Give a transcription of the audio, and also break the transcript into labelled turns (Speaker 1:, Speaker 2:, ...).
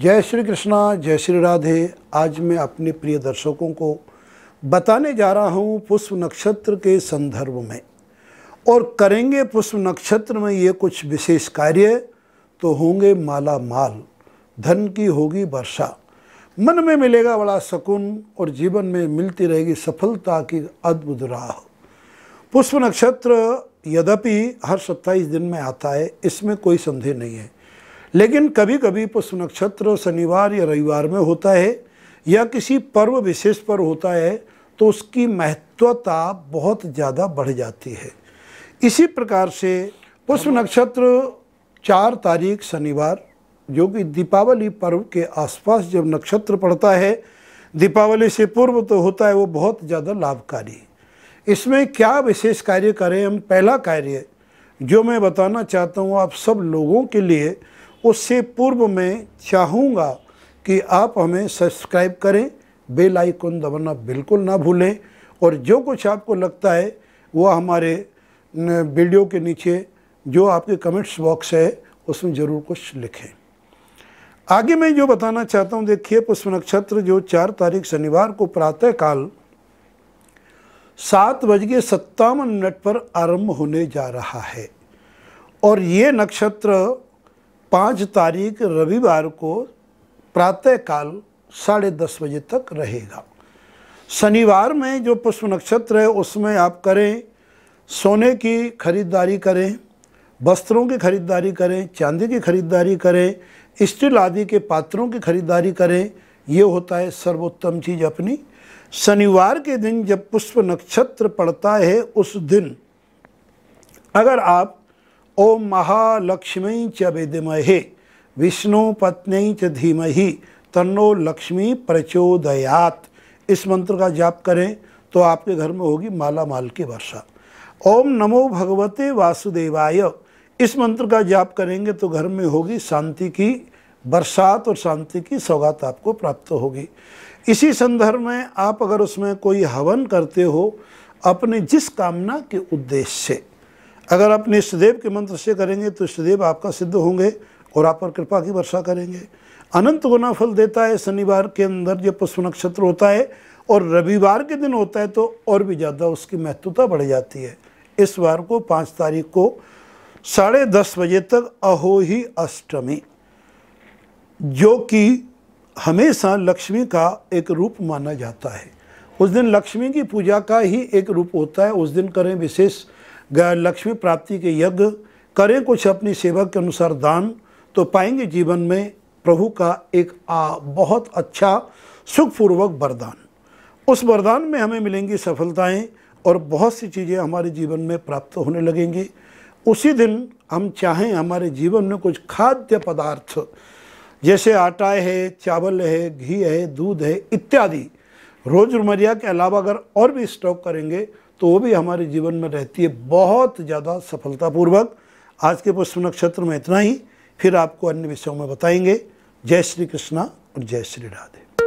Speaker 1: जय श्री कृष्णा जय श्री राधे आज मैं अपने प्रिय दर्शकों को बताने जा रहा हूँ पुष्प नक्षत्र के संदर्भ में और करेंगे पुष्प नक्षत्र में ये कुछ विशेष कार्य तो होंगे माला माल धन की होगी वर्षा मन में मिलेगा बड़ा सुकून और जीवन में मिलती रहेगी सफलता की अद्भुत राह पुष्प नक्षत्र यद्यपि हर 27 दिन में आता है इसमें कोई संदेह नहीं है लेकिन कभी कभी पुष्प नक्षत्र शनिवार या रविवार में होता है या किसी पर्व विशेष पर होता है तो उसकी महत्वता बहुत ज़्यादा बढ़ जाती है इसी प्रकार से पुष्प नक्षत्र चार तारीख शनिवार जो कि दीपावली पर्व के आसपास जब नक्षत्र पड़ता है दीपावली से पूर्व तो होता है वो बहुत ज़्यादा लाभकारी इसमें क्या विशेष कार्य करें हम पहला कार्य जो मैं बताना चाहता हूँ आप सब लोगों के लिए उससे पूर्व मैं चाहूँगा कि आप हमें सब्सक्राइब करें बेल आइकन दबाना बिल्कुल ना भूलें और जो कुछ आपको लगता है वो हमारे वीडियो के नीचे जो आपके कमेंट्स बॉक्स है उसमें ज़रूर कुछ लिखें आगे मैं जो बताना चाहता हूँ देखिए पुष्प नक्षत्र जो चार तारीख शनिवार को प्रातःकाल सात बज के सत्तावन मिनट पर आरंभ होने जा रहा है और ये नक्षत्र पाँच तारीख रविवार को प्रातःकाल साढ़े दस बजे तक रहेगा शनिवार में जो पुष्प नक्षत्र है उसमें आप करें सोने की खरीदारी करें वस्त्रों की खरीदारी करें चांदी की खरीदारी करें स्टील आदि के पात्रों की खरीदारी करें ये होता है सर्वोत्तम चीज़ अपनी शनिवार के दिन जब पुष्प नक्षत्र पड़ता है उस दिन अगर आप ओम महालक्ष्मी च विदमहे विष्णु पत्नी च धीमहि तन्नो लक्ष्मी प्रचोदयात इस मंत्र का जाप करें तो आपके घर में होगी माला माल की वर्षा ओम नमो भगवते वासुदेवाय इस मंत्र का जाप करेंगे तो घर में होगी शांति की बरसात और शांति की सौगात आपको प्राप्त होगी इसी संदर्भ में आप अगर उसमें कोई हवन करते हो अपने जिस कामना के उद्देश्य से अगर आप निष्ठदेव के मंत्र से करेंगे तो इष्टदेव आपका सिद्ध होंगे और आप पर कृपा की वर्षा करेंगे अनंत गुना फल देता है शनिवार के अंदर जब पुष्प नक्षत्र होता है और रविवार के दिन होता है तो और भी ज़्यादा उसकी महत्वता बढ़ जाती है इस बार को पाँच तारीख को साढ़े दस बजे तक अहो ही अष्टमी जो कि हमेशा लक्ष्मी का एक रूप माना जाता है उस दिन लक्ष्मी की पूजा का ही एक रूप होता है उस दिन करें विशेष गया लक्ष्मी प्राप्ति के यज्ञ करें कुछ अपनी सेवा के अनुसार दान तो पाएंगे जीवन में प्रभु का एक आ, बहुत अच्छा सुखपूर्वक वरदान उस वरदान में हमें मिलेंगी सफलताएं और बहुत सी चीज़ें हमारे जीवन में प्राप्त होने लगेंगी उसी दिन हम चाहें हमारे जीवन में कुछ खाद्य पदार्थ जैसे आटा है चावल है घी है दूध है इत्यादि रोजमर्रिया के अलावा अगर और भी स्टॉक करेंगे तो वो भी हमारे जीवन में रहती है बहुत ज़्यादा सफलतापूर्वक आज के पुष्प नक्षत्र में इतना ही फिर आपको अन्य विषयों में बताएंगे जय श्री कृष्णा और जय श्री राधे